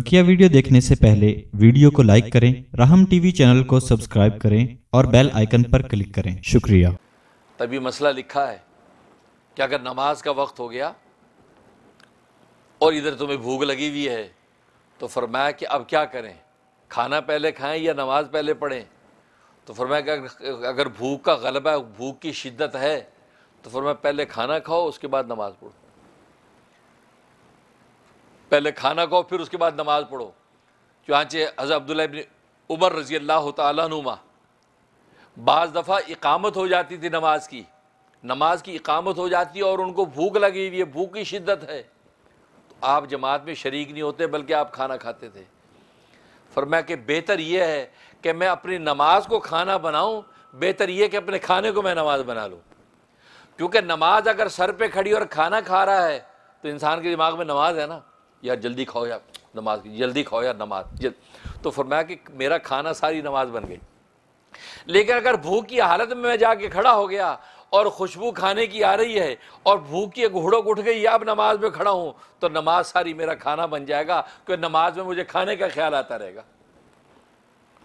बकिया वीडियो देखने से पहले वीडियो को लाइक करें राहम टीवी चैनल को सब्सक्राइब करें और बेल आइकन पर क्लिक करें शुक्रिया तभी मसला लिखा है कि अगर नमाज का वक्त हो गया और इधर तुम्हें भूख लगी हुई है तो फरमाया कि अब क्या करें खाना पहले खाएं या नमाज पहले पढ़ें तो फरमाया कि अगर भूख का गलबा भूख की शिद्दत है तो फरमाया पहले खाना खाओ उसके बाद नमाज पढ़ो पहले खाना खाओ फिर उसके बाद नमाज पढ़ो चाँचे हज़र अब्दुल्ला उमर रज़ी अल्लाह तुमा बाज़ दफ़ा इकामत हो जाती थी नमाज की नमाज की इकामत हो जाती है और उनको भूख लगी हुई है भूख की शिद्दत है तो आप जमात में शरीक नहीं होते बल्कि आप खाना खाते थे फरमाया कि बेहतर यह है कि मैं अपनी नमाज को खाना बनाऊँ बेहतर यह कि अपने खाने को मैं नमाज बना लूँ क्योंकि नमाज अगर सर पर खड़ी और खाना खा रहा है तो इंसान के दिमाग में नमाज है ना यार जल्दी खाओ यार नमाज की जल्दी खाओ यार नमाज जल तो फरमाया कि मेरा खाना सारी नमाज बन गई लेकिन अगर भूख की हालत में मैं जाके खड़ा हो गया और खुशबू खाने की आ रही है और भूख की घोड़ों उठ गई अब नमाज में खड़ा हूँ तो नमाज सारी मेरा खाना बन जाएगा क्योंकि नमाज में मुझे खाने का ख्याल आता रहेगा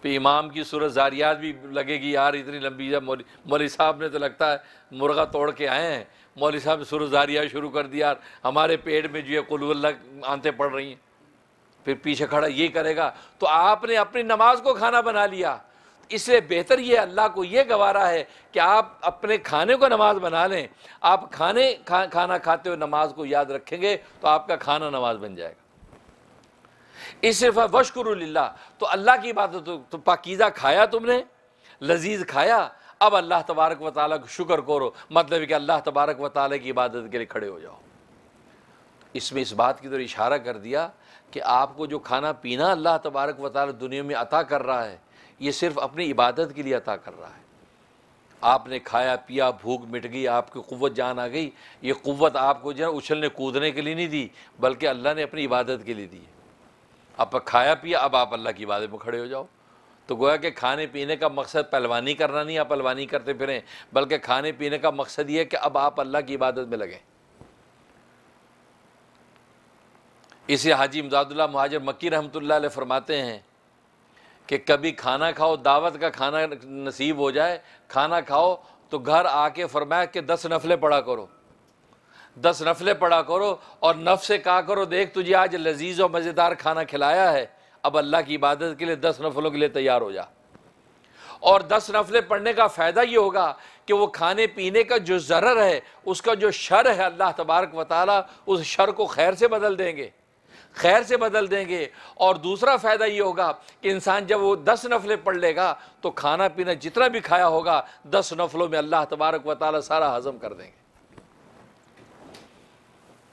फिर इमाम की सूरत जारियात भी लगेगी यार इतनी लंबी जब मौली साहब ने तो लगता है मुर्गा तोड़ के आए हैं मौली साहब ने सूरत जारिया शुरू कर दिया यार हमारे पेट में जो है कुल्ला आंते पड़ रही हैं फिर पीछे खड़ा ये करेगा तो आपने अपनी नमाज को खाना बना लिया इसलिए बेहतर ये अल्लाह को ये गवारा है कि आप अपने खाने को नमाज बना लें आप खाने खा, खाना खाते हुए नमाज को याद रखेंगे तो आपका खाना नमाज बन जाएगा सिर्फ वशकुर तो अल्लाह की बात तो, तो पाकिज़ा खाया तुमने लजीज खाया अब अल्लाह तबारक व ताल का शुक्र करो मतलब कि अल्लाह तबारक व ताल की इबादत के लिए खड़े हो जाओ इसमें इस बात की तो इशारा कर दिया कि आपको जो खाना पीना अल्लाह तबारक व ताल दुनिया में अता कर रहा है ये सिर्फ अपनी इबादत के लिए अता कर रहा है आपने खाया पिया भूख मिट गई आपकी कुत जान आ गई ये कुत आपको जो है उछलने कूदने के लिए नहीं दी बल्कि अल्लाह ने अपनी इबादत के लिए दी है अब खाया पिया अब आप अल्लाह की इबादत में खड़े हो जाओ तो गोया कि खाने पीने का मकसद पहलवानी करना नहीं आप पहलवानी करते फिरें बल्कि खाने पीने का मकसद ये है कि अब आप अल्लाह की इबादत में लगें इसे हाजी इमदादुल्ला महाजर मक्की रहमतुल्लाह फरमाते हैं कि कभी खाना खाओ दावत का खाना नसीब हो जाए खाना खाओ तो घर आके फरमाया कि दस नफलें पढ़ा करो दस नफले पढ़ा करो और नफ से कहा करो देख तुझे आज लजीज और मज़ेदार खाना खिलाया है अब अल्लाह की इबादत के लिए दस नफलों के लिए तैयार हो जा और दस नफले पढ़ने का फ़ायदा ये होगा कि वो खाने पीने का जो जरर है उसका जो शर है अल्लाह तबारक वाली उस शर को खैर से बदल देंगे खैर से बदल देंगे और दूसरा फ़ायदा ये होगा कि इंसान जब वो दस नफले पढ़ लेगा तो खाना पीना जितना भी खाया होगा दस नफलों में अल्लाह तबारक वाली सारा हज़म कर देंगे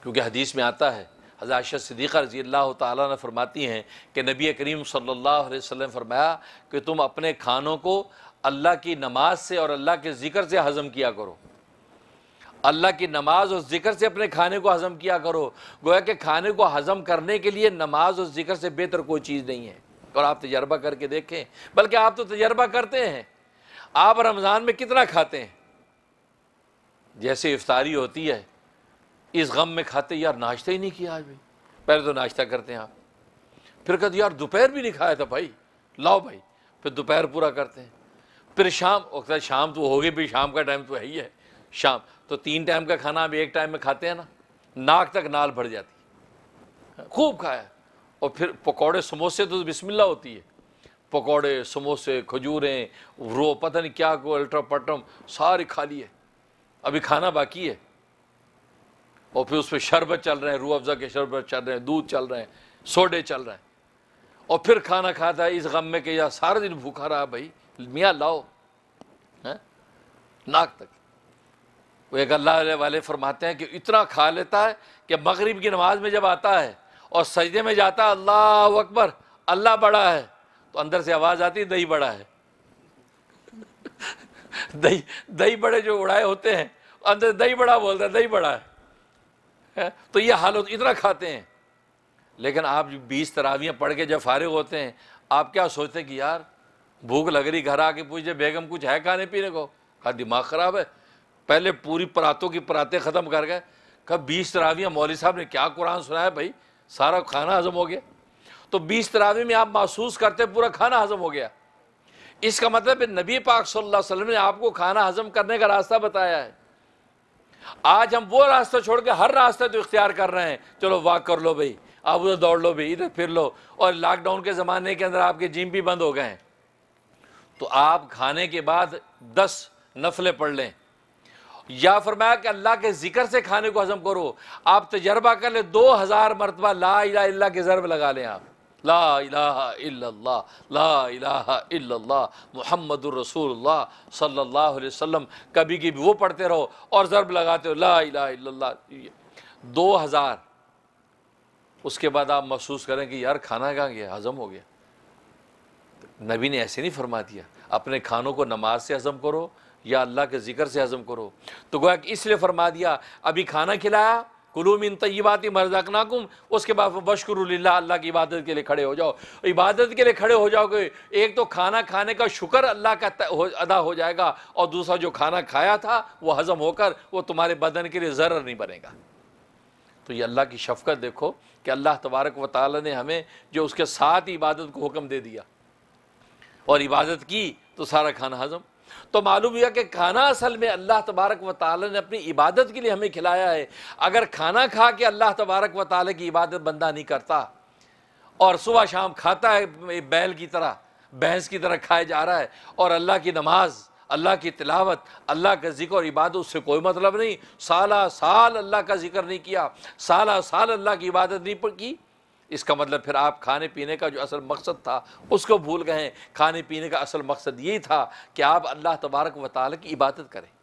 क्योंकि हदीस में आता है हजारशत सदीक़ा रजी अल्लाह ताला ने फरमाती हैं कि नबी करीम सल्लल्लाहु अलैहि वसल्लम फरमाया कि तुम अपने खानों को अल्लाह की नमाज से और अल्लाह के ज़िक्र से हज़म किया करो अल्लाह की नमाज और ज़िक्र से अपने खाने को हज़म किया करो गोया कि खाने को हज़म करने के लिए नमाज और ज़िक्र से बेहतर कोई चीज़ नहीं है और आप तजर्बा करके देखें बल्कि आप तो तजर्बा करते हैं आप रमज़ान में कितना खाते हैं जैसे इफ्तारी होती है इस गम में खाते यार नाश्ता ही नहीं किया आज भी पहले तो नाश्ता करते हैं आप फिर कहते यार दोपहर भी नहीं खाया था भाई लाओ भाई फिर दोपहर पूरा करते हैं फिर शाम शाम तो होगी भी शाम का टाइम तो है ही है शाम तो तीन टाइम का खाना आप एक टाइम में खाते हैं ना नाक तक नाल भर जाती खूब खाया और फिर पकौड़े समोसे तो बिस्मिल्ला होती है पकौड़े समोसे खजूरें रो पता नहीं क्या को अल्ट्रा पटम सारी खा है अभी खाना बाकी है और फिर उस पर शरबत चल रहे हैं रू अफ़ज़ा के शरबत चल रहे हैं दूध चल रहे हैं सोडे चल रहे हैं और फिर खाना खाता है इस गम में कि यार सारा दिन भूखा रहा भाई मियाँ लाओ है नाक तक वो एक अल्लाह वाले फरमाते हैं कि इतना खा लेता है कि मगरिब की नमाज में जब आता है और सजदे में जाता है अल्लाह अकबर अल्लाह बड़ा है तो अंदर से आवाज़ आती है दही बड़ा है दही दही बड़े जो उड़ाए होते हैं अंदर दही बड़ा बोलता है दही बड़ा है तो ये हालत इतना खाते हैं लेकिन आप जो बीस तरावियाँ पढ़ के जब फारिग होते हैं आप क्या सोचते हैं कि यार भूख लग रही घर आके पूछे बेगम कुछ है खाने पीने को कहा दिमाग ख़राब है पहले पूरी परातों की परातें ख़त्म कर गए कब बीस तरावियाँ मौली साहब ने क्या कुरान सुनाया भाई सारा खाना हजम हो गया तो बीस तरावी में आप महसूस करते पूरा खाना हजम हो गया इसका मतलब नबी पाक सल्लल्लाहु अलैहि वसल्लम ने आपको खाना हजम करने का रास्ता बताया है आज हम वो रास्ता छोड़ के हर रास्ते तो इख्तियार कर रहे हैं चलो वॉक कर लो भाई आप उधर दौड़ लो भाई इधर फिर लो और लॉकडाउन के ज़माने के अंदर आपके जिम भी बंद हो गए हैं तो आप खाने के बाद दस नफले पढ़ लें या फरमाया कि अल्लाह के ज़िक्र से खाने को हजम करो आप तजर्बा कर ले दो हज़ार मरतबा ला इला के ज़रब लगा लें आप ला इलाहा ला इलाहा मोहम्मद रसूलुल्लाह सल्लल्लाहु अलैहि वसल्लम कभी की भी वो पढ़ते रहो और ज़रब लगाते हो ला इलाहा दो हज़ार उसके बाद आप महसूस करें कि यार खाना कहाँ गया हज़म हो गया नबी ने ऐसे नहीं फरमा दिया अपने खानों को नमाज से हज़म करो या अल्लाह के ज़िक्र से हज़म करो तो गोया कि इसलिए फरमा दिया अभी खाना खिलाया कुलूम इन तयबाती नाकुम उसके बाद बशकर अल्लाह की इबादत के लिए खड़े हो जाओ इबादत के लिए खड़े हो जाओगे एक तो खाना खाने का शुक्र अल्लाह का अदा हो जाएगा और दूसरा जो खाना खाया था वो हज़म होकर वो तुम्हारे बदन के लिए ज़र्र नहीं बनेगा तो ये अल्लाह की शफकत देखो कि अल्लाह तबारक व ताली ने हमें जो उसके साथ इबादत को हुक्म दे दिया और इबादत की तो सारा खाना हज़म तो मालूम यह कि खाना असल में अल्लाह तबारक व ताली ने अपनी इबादत के लिए हमें खिलाया है अगर खाना खा के अल्लाह तबारक व ताली की इबादत बंदा नहीं करता और सुबह शाम खाता है बैल की तरह भैंस की तरह खाया जा रहा है और अल्लाह की नमाज अल्लाह की तिलावत अल्लाह का जिक्र और इबादत उससे कोई मतलब नहीं साला साल अल्लाह का जिक्र नहीं किया साला साल अल्लाह की इबादत नहीं की इसका मतलब फिर आप खाने पीने का जो असल मकसद था उसको भूल गए खाने पीने का असल मकसद यही था कि आप अल्लाह तबारक व ताल की इबादत करें